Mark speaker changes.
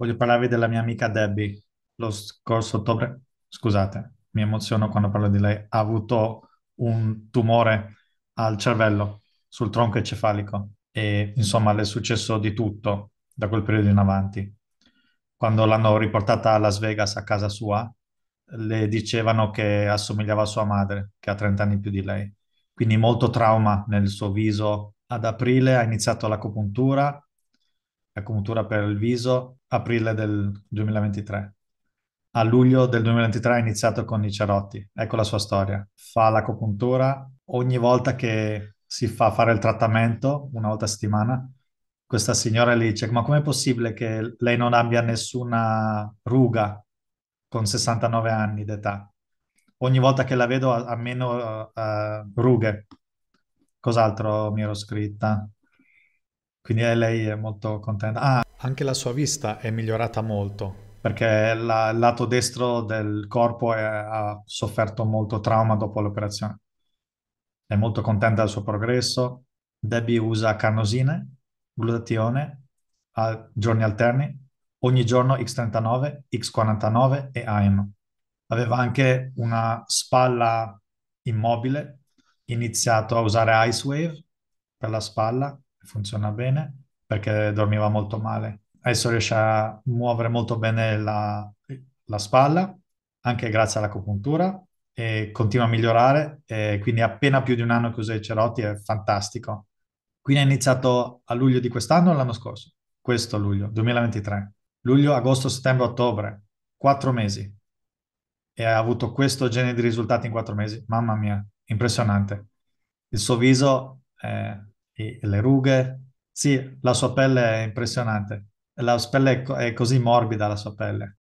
Speaker 1: Voglio parlarvi della mia amica Debbie. Lo scorso ottobre, scusate, mi emoziono quando parlo di lei, ha avuto un tumore al cervello, sul tronco encefalico e insomma le è successo di tutto da quel periodo in avanti. Quando l'hanno riportata a Las Vegas a casa sua, le dicevano che assomigliava a sua madre, che ha 30 anni più di lei. Quindi molto trauma nel suo viso. Ad aprile ha iniziato l'acupuntura la per il viso aprile del 2023. A luglio del 2023 ha iniziato con i cerotti, ecco la sua storia. Fa l'acupuntura ogni volta che si fa fare il trattamento, una volta a settimana, questa signora lì dice ma com'è possibile che lei non abbia nessuna ruga con 69 anni d'età? Ogni volta che la vedo ha, meno uh, rughe. Cos'altro mi ero scritta? Quindi eh, lei è molto contenta. Ah, Anche la sua vista è migliorata molto. perché la- il lato destro del corpo è- ha sofferto molto trauma dopo l'operazione. È molto contenta del suo progresso. Debbie usa carnosine, glutatione a giorni alterni, ogni giorno X39, X49 e AIM. Aveva anche una spalla immobile, iniziato a usare Ice Wave per la spalla funziona bene perché dormiva molto male. Adesso riesce a muovere molto bene la, la spalla, anche grazie all'acupuntura, e continua a migliorare. E quindi appena più di un anno che usa i cerotti è fantastico. Quindi ha iniziato a luglio di quest'anno o l'anno scorso? Questo luglio, 2023. Luglio, agosto, settembre, ottobre. Quattro mesi. E ha avuto questo genere di risultati in quattro mesi. Mamma mia, impressionante. Il suo viso... Eh, le rughe. Sì, la sua pelle è impressionante. La pelle è, co- è così morbida, la sua pelle.